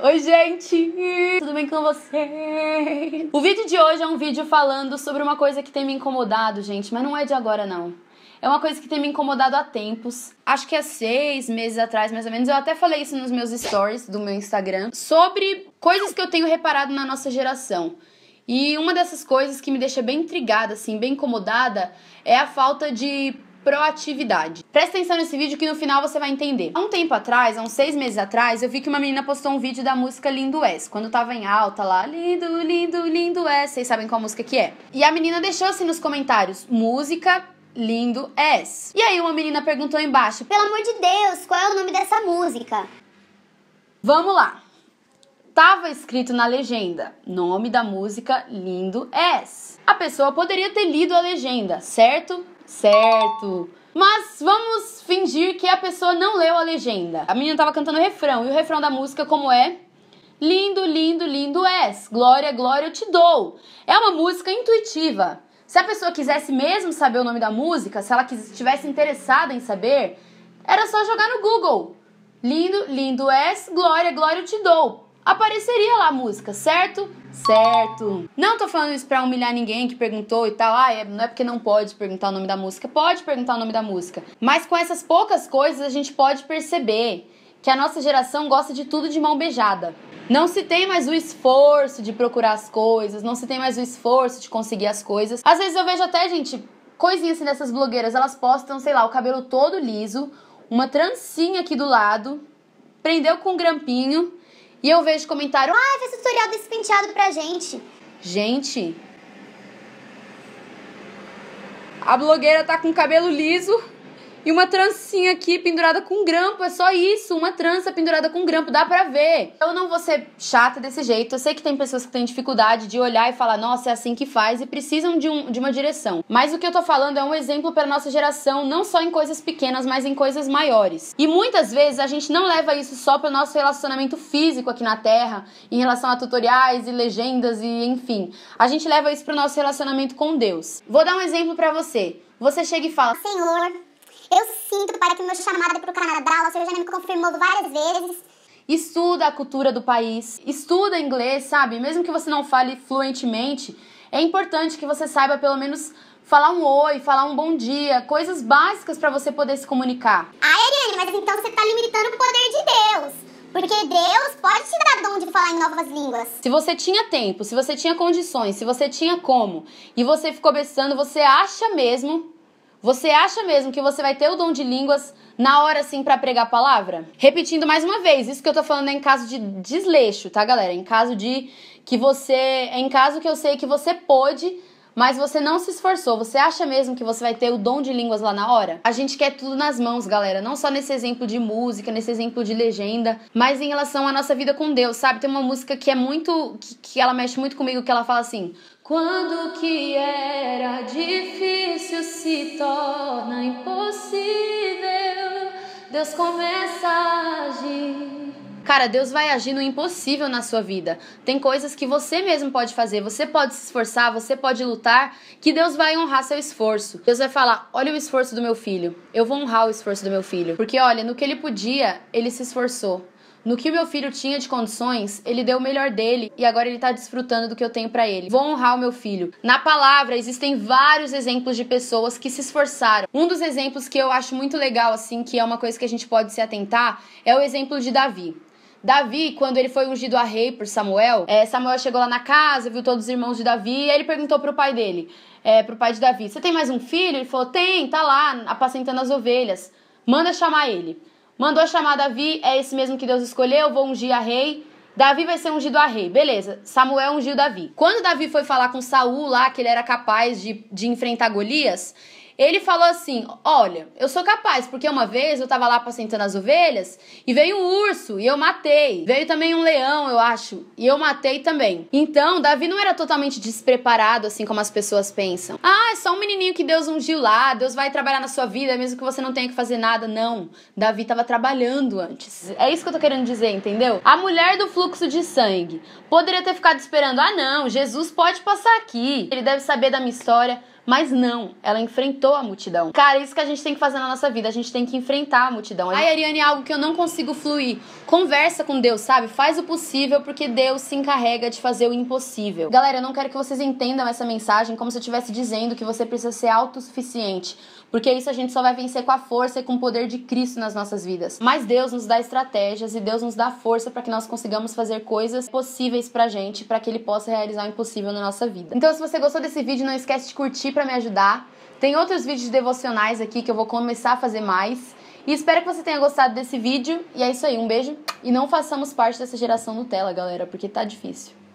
Oi, gente! Tudo bem com vocês? O vídeo de hoje é um vídeo falando sobre uma coisa que tem me incomodado, gente, mas não é de agora, não. É uma coisa que tem me incomodado há tempos. Acho que há seis meses atrás, mais ou menos, eu até falei isso nos meus stories do meu Instagram sobre coisas que eu tenho reparado na nossa geração. E uma dessas coisas que me deixa bem intrigada, assim, bem incomodada, é a falta de proatividade. Presta atenção nesse vídeo que no final você vai entender. Há um tempo atrás, há uns seis meses atrás, eu vi que uma menina postou um vídeo da música Lindo S. Quando tava em alta lá, lindo, lindo, lindo S. Vocês sabem qual música que é. E a menina deixou assim nos comentários, música lindo S. E aí uma menina perguntou embaixo, pelo amor de Deus, qual é o nome dessa música? Vamos lá. Tava escrito na legenda, nome da música Lindo S. A pessoa poderia ter lido a legenda, certo? certo. Mas vamos fingir que a pessoa não leu a legenda. A menina tava cantando o refrão, e o refrão da música como é? Lindo, lindo, lindo és. Glória, glória eu te dou. É uma música intuitiva. Se a pessoa quisesse mesmo saber o nome da música, se ela estivesse interessada em saber, era só jogar no Google. Lindo, lindo és, glória, glória eu te dou apareceria lá a música, certo? Certo. Não tô falando isso pra humilhar ninguém que perguntou e tal. Ah, é, não é porque não pode perguntar o nome da música. Pode perguntar o nome da música. Mas com essas poucas coisas a gente pode perceber que a nossa geração gosta de tudo de mão beijada. Não se tem mais o esforço de procurar as coisas, não se tem mais o esforço de conseguir as coisas. Às vezes eu vejo até, gente, coisinhas assim dessas blogueiras, elas postam, sei lá, o cabelo todo liso, uma trancinha aqui do lado, prendeu com um grampinho e eu vejo comentário: ah, faz tutorial desse penteado pra gente. Gente, a blogueira tá com cabelo liso e uma trancinha aqui pendurada com grampo, é só isso, uma trança pendurada com grampo, dá pra ver. Eu não vou ser chata desse jeito, eu sei que tem pessoas que têm dificuldade de olhar e falar, nossa, é assim que faz, e precisam de, um, de uma direção. Mas o que eu tô falando é um exemplo pra nossa geração, não só em coisas pequenas, mas em coisas maiores. E muitas vezes a gente não leva isso só pro nosso relacionamento físico aqui na Terra, em relação a tutoriais e legendas e enfim. A gente leva isso pro nosso relacionamento com Deus. Vou dar um exemplo para você. Você chega e fala: Senhor, eu sinto para que meu chamado é para o Canadá, o senhor já me confirmou várias vezes. Estuda a cultura do país, estuda inglês, sabe? Mesmo que você não fale fluentemente, é importante que você saiba pelo menos falar um oi, falar um bom dia, coisas básicas para você poder se comunicar. Ah, Ariane, mas então você está limitando o poder de Deus. Porque Deus pode te dar dom de falar em novas línguas. Se você tinha tempo, se você tinha condições, se você tinha como, e você ficou bestando, você acha mesmo você acha mesmo que você vai ter o dom de línguas na hora sim para pregar a palavra? Repetindo mais uma vez, isso que eu tô falando é em caso de desleixo, tá, galera? Em caso de que você, é em caso que eu sei que você pode mas você não se esforçou. Você acha mesmo que você vai ter o dom de línguas lá na hora? A gente quer tudo nas mãos, galera. Não só nesse exemplo de música, nesse exemplo de legenda, mas em relação à nossa vida com Deus, sabe? Tem uma música que é muito. que, que ela mexe muito comigo, que ela fala assim. Quando que era difícil se torna impossível, Deus começa a agir. Cara, Deus vai agir no impossível na sua vida. Tem coisas que você mesmo pode fazer, você pode se esforçar, você pode lutar, que Deus vai honrar seu esforço. Deus vai falar: "Olha o esforço do meu filho. Eu vou honrar o esforço do meu filho". Porque olha, no que ele podia, ele se esforçou. No que o meu filho tinha de condições, ele deu o melhor dele e agora ele tá desfrutando do que eu tenho para ele. Vou honrar o meu filho. Na palavra existem vários exemplos de pessoas que se esforçaram. Um dos exemplos que eu acho muito legal assim, que é uma coisa que a gente pode se atentar, é o exemplo de Davi. Davi, quando ele foi ungido a rei por Samuel, é, Samuel chegou lá na casa, viu todos os irmãos de Davi, e aí ele perguntou pro pai dele, é, pro pai de Davi, você tem mais um filho? Ele falou, tem, tá lá, apacentando as ovelhas. Manda chamar ele. Mandou chamar Davi, é esse mesmo que Deus escolheu, vou ungir a rei. Davi vai ser ungido a rei, beleza. Samuel ungiu Davi. Quando Davi foi falar com Saul lá que ele era capaz de, de enfrentar Golias, ele falou assim: Olha, eu sou capaz, porque uma vez eu tava lá apacentando as ovelhas e veio um urso e eu matei. Veio também um leão, eu acho, e eu matei também. Então, Davi não era totalmente despreparado, assim como as pessoas pensam. Ah, é só um menininho que Deus ungiu lá, Deus vai trabalhar na sua vida, mesmo que você não tenha que fazer nada. Não. Davi tava trabalhando antes. É isso que eu tô querendo dizer, entendeu? A mulher do fluxo de sangue poderia ter ficado esperando: Ah, não, Jesus pode passar aqui, ele deve saber da minha história. Mas não, ela enfrentou a multidão. Cara, é isso que a gente tem que fazer na nossa vida, a gente tem que enfrentar a multidão. A gente... Ai, Ariane, é algo que eu não consigo fluir. Conversa com Deus, sabe? Faz o possível, porque Deus se encarrega de fazer o impossível. Galera, eu não quero que vocês entendam essa mensagem como se eu estivesse dizendo que você precisa ser autossuficiente. Porque isso a gente só vai vencer com a força e com o poder de Cristo nas nossas vidas. Mas Deus nos dá estratégias e Deus nos dá força para que nós consigamos fazer coisas possíveis pra gente, para que ele possa realizar o impossível na nossa vida. Então, se você gostou desse vídeo, não esquece de curtir para me ajudar. Tem outros vídeos devocionais aqui que eu vou começar a fazer mais. E espero que você tenha gostado desse vídeo. E é isso aí, um beijo. E não façamos parte dessa geração Nutella, galera, porque tá difícil.